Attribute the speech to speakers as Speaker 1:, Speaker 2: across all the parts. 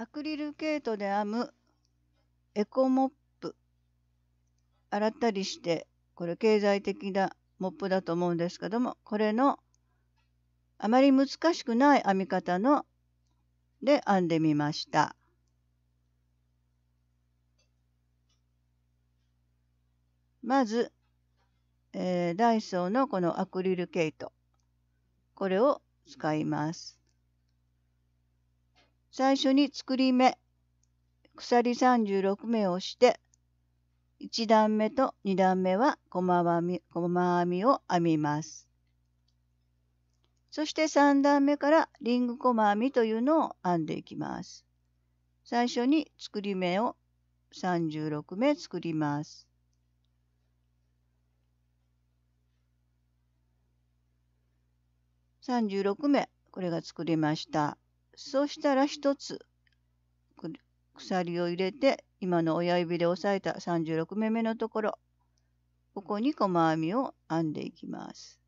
Speaker 1: アクリル毛糸で編むエコモップ洗ったりしてこれ経済的なモップだと思うんですけどもこれのあまり難しくない編み方ので編んでみました。まず、えー、ダイソーのこのアクリル毛糸これを使います。最初に作り目鎖36目をして1段目と2段目は細編み細編みを編みます。そして3段目からリング細編みというのを編んでいきます。最初に作り目を36目作ります。36目これが作りました。そしたら1つ鎖を入れて今の親指で押さえた36目目のところここに細編みを編んでいきます。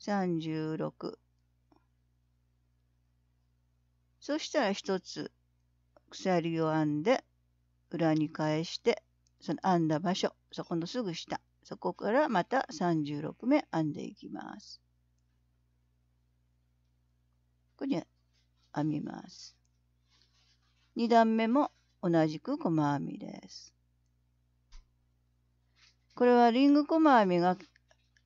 Speaker 1: 36そしたら1つ鎖を編んで裏に返してその編んだ場所そこのすぐ下そこからまた36目編んでいきます。ここに編みます。2段目も同じく細編みです。これはリング細編みが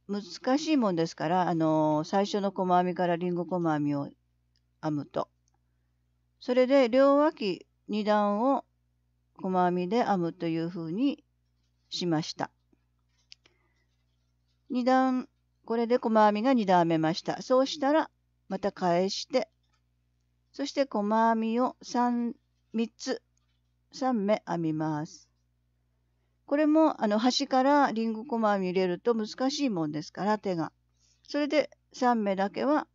Speaker 1: 難しいもんですから、あの最初の細編みからリング細編みを編むとそれで両脇2段を細編みで編むというふうにしました。2段これで細編みが2段編めました。そうしたらまた返してそして細編みを 3, 3つ3目編みます。これもあの端からリング細編み入れると難しいもんですから手が。それで3目だけは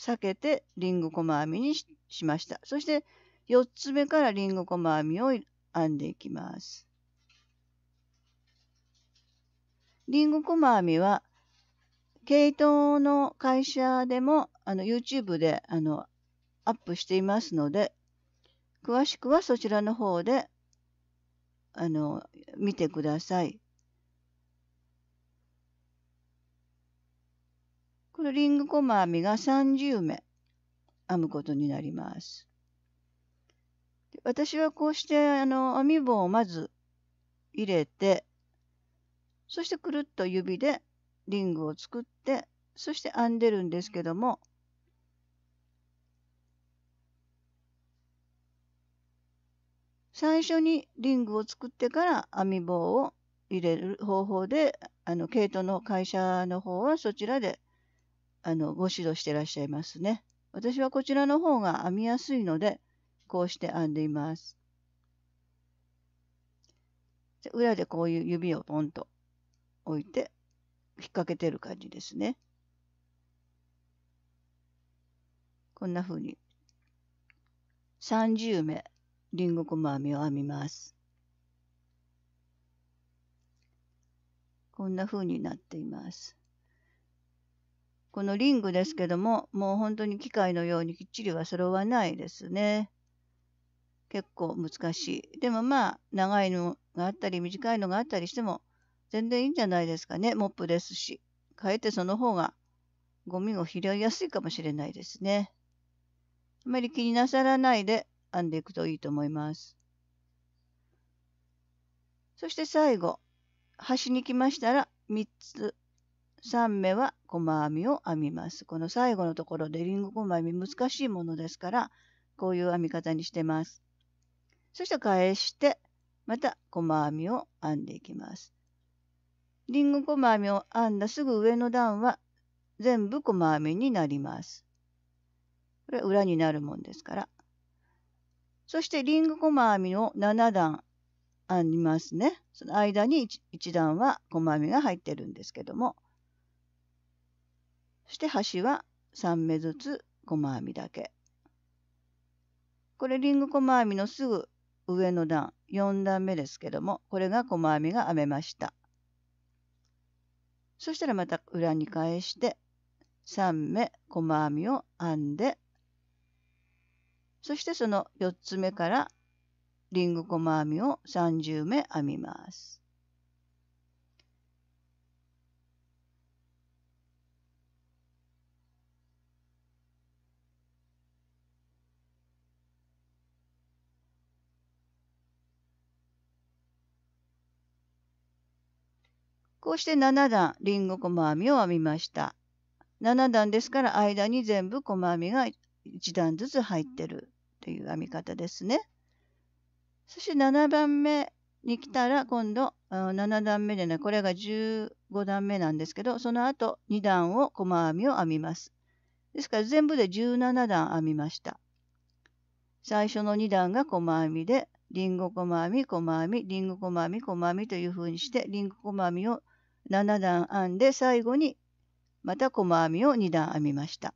Speaker 1: 避けてリング細編みにししました。そして4つ目からリング細編みを編んでいきます。リング細編みは毛糸の会社でもあの YouTube であのアップしていますので詳しくはそちらの方であの見てください。このリング細編みが30目編むことになります。私はこうしてあの編み棒をまず入れてそしてくるっと指でリングを作ってそして編んでるんですけども最初にリングを作ってから編み棒を入れる方法であの毛糸の会社の方はそちらであのご指導してらっしゃいますね。私はこちらの方が編みやすいので、こうして編んでいます。で裏でこういう指をポンと置いて、引っ掛けてる感じですね。こんな風に30目リンゴ細編みを編みます。こんな風になっています。このリングですけども、もう本当に機械のようにきっちりは揃わないですね。結構難しい。でもまあ、長いのがあったり、短いのがあったりしても、全然いいんじゃないですかね。モップですし。変えてその方が、ゴミを拾いやすいかもしれないですね。あまり気になさらないで編んでいくといいと思います。そして最後、端に来ましたら3つ3目は細編みを編みます。この最後のところでリング細編み難しいものですからこういう編み方にしてます。そして返してまた細編みを編んでいきます。リング細編みを編んだすぐ上の段は全部細編みになります。これ裏になるもんですから。そしてリング細編みを7段編みますね。その間に 1, 1段は細編みが入ってるんですけどもそして端は3目ずつ細編みだけ。これリング細編みのすぐ上の段4段目ですけどもこれが細編みが編めました。そしたらまた裏に返して3目細編みを編んでそしてその4つ目からリング細編みを30目編みます。こうして7段リンご細編みを編みました。7段ですから間に全部細編みが1段ずつ入ってるという編み方ですね。そして7番目に来たら今度7段目でねこれが15段目なんですけどその後2段を細編みを編みます。ですから全部で17段編みました。最初の2段が細編みでりんご細編み細編みりんご細編み細編みというふうにしてりんご細編みを7段編んで最後にまた細編みを2段編みました。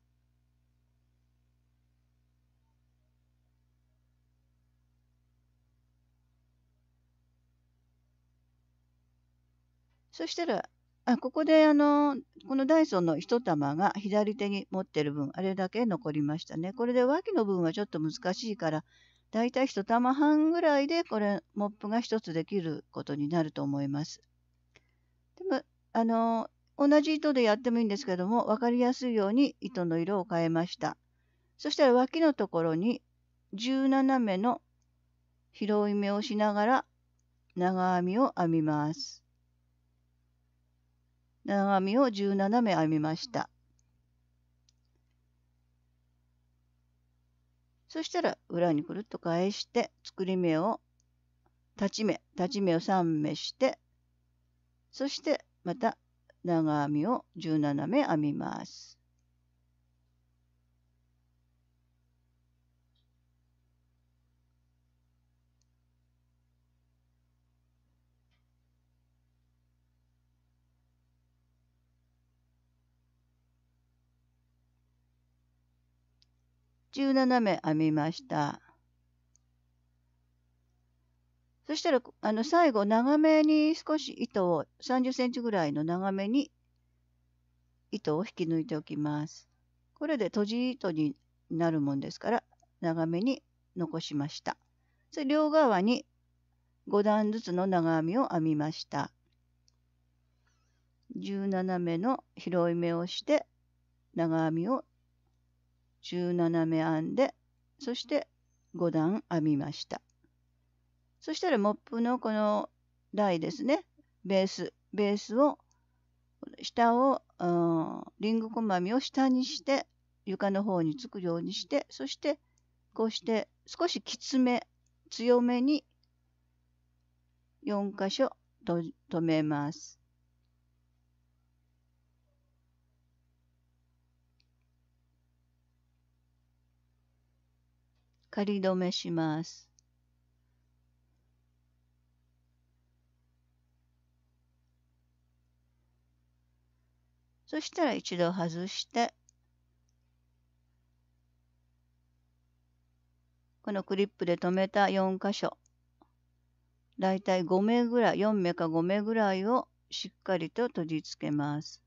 Speaker 1: そしたらあここであのこのダイソンの一玉が左手に持ってる分あれだけ残りましたね。これで脇の分はちょっと難しいからだいたい一玉半ぐらいでこれモップが一つできることになると思います。でも、あの、同じ糸でやってもいいんですけども、分かりやすいように糸の色を変えました。そしたら脇のところに17目の拾い目をしながら長編みを編みます。長編みを17目編みました。そしたら裏にくるっと返して作り目を立ち目立ち目を3目してそしてまた長編みを17目編みます。17目編みました。そしたら、あの、最後、長めに少し糸を、30センチぐらいの長めに糸を引き抜いておきます。これで閉じ糸になるもんですから、長めに残しました。それ両側に5段ずつの長編みを編みました。17目の拾い目をして長編みを17目編んでそして5段編みました。そしたらモップのこの台ですね、ベース、ベースを、下を、リングこまみを下にして、床の方につくようにして、そして、こうして少しきつめ、強めに4箇所と止めます。仮止めします。そしたら一度外して、このクリップで留めた4箇所、だいたい5目ぐらい、4目か5目ぐらいをしっかりと閉じ付けます。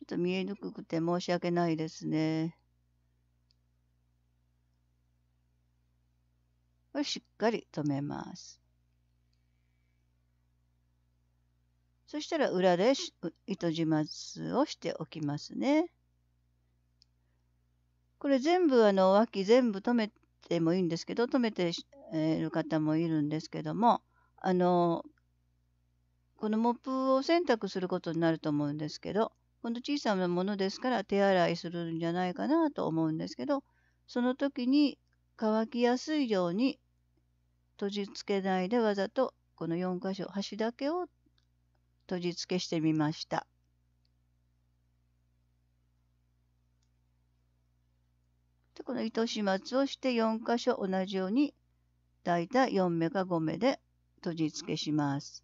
Speaker 1: ちょっと見えにくくて申し訳ないですね。しっかり留めます。そしたら裏で糸始末をしておきますね。これ全部あの脇全部留めてもいいんですけど、留めてる方もいるんですけども、あの、このモップを選択することになると思うんですけど、この小さなものですから手洗いするんじゃないかなと思うんですけど、その時に乾きやすいように閉じつけないでわざとこの4箇所端だけを閉じ付けしてみました。でこの糸始末をして4箇所同じようにだいたい4目か5目で閉じ付けします。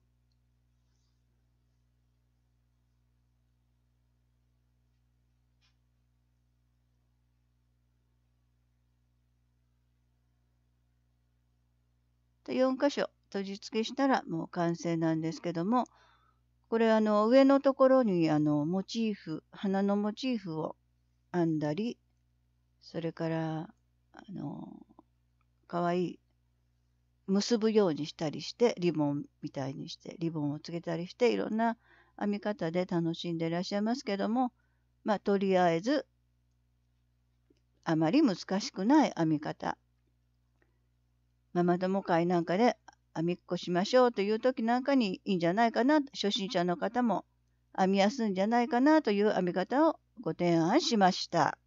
Speaker 1: で4箇所閉じ付けしたらもう完成なんですけどもこれあの上のところにあのモチーフ花のモチーフを編んだりそれからあのかわいい結ぶようにしたりしてリボンみたいにしてリボンをつけたりしていろんな編み方で楽しんでいらっしゃいますけどもまあとりあえずあまり難しくない編み方ママ友会なんかで編みっこしましょうという時なんかにいいんじゃないかな初心者の方も編みやすいんじゃないかなという編み方をご提案しました。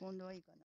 Speaker 1: 今度はいいかな